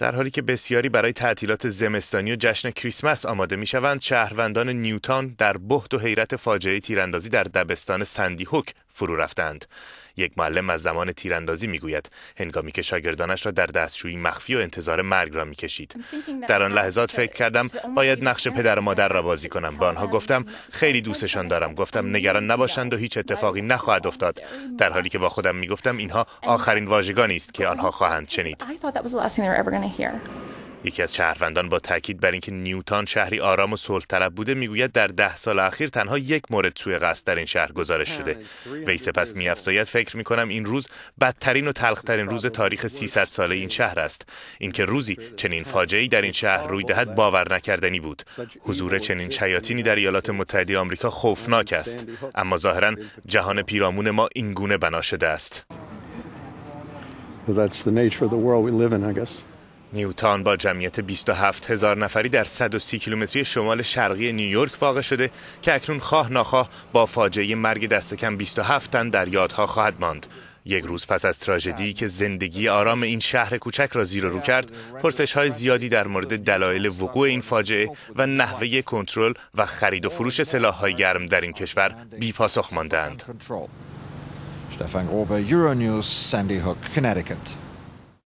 در حالی که بسیاری برای تعطیلات زمستانی و جشن کریسمس آماده می شوند، شهروندان نیوتان در بهت و حیرت فاجعه تیراندازی در دبستان سندی هوک فرو رفتند یک معلم از زمان تیراندازی میگوید هنگامی که شاگردانش را در دستشویی مخفی و انتظار مرگ را میکشید در آن لحظات فکر کردم باید نقش پدر و مادر را بازی کنم به آنها گفتم خیلی دوستشان دارم گفتم نگران نباشند و هیچ اتفاقی نخواهد افتاد در حالی که با خودم میگفتم اینها آخرین واژگانی است که آنها خواهند شنید یکی از شهروندان با تاکید بر اینکه نیوتان شهری آرام و صلحطلب بوده میگوید در ده سال اخیر تنها یک مورد توی قصد در این شهر گزارش شده وی سپس میافزاید فکر میکنم این روز بدترین و تلخترین روز تاریخ 300 ساله این شهر است اینکه روزی چنین فاجعه در این شهر روی دهد باور نکردنی بود حضور چنین شیاطینی در ایالات متحده آمریکا خوفناک است اما ظاهرا جهان پیرامون ما اینگونه بنا شده است نیوتان با جمعیت 27 هزار نفری در 130 کیلومتری شمال شرقی نیویورک واقع شده که اکنون خواه نخواه با فاجعه مرگ دست کم 27 تن در یادها خواهد ماند. یک روز پس از تراژدی که زندگی آرام این شهر کوچک را زیر و رو کرد، پرسش های زیادی در مورد دلایل وقوع این فاجعه و نحوه کنترل و خرید و فروش های گرم در این کشور بی پاسخ ماندند.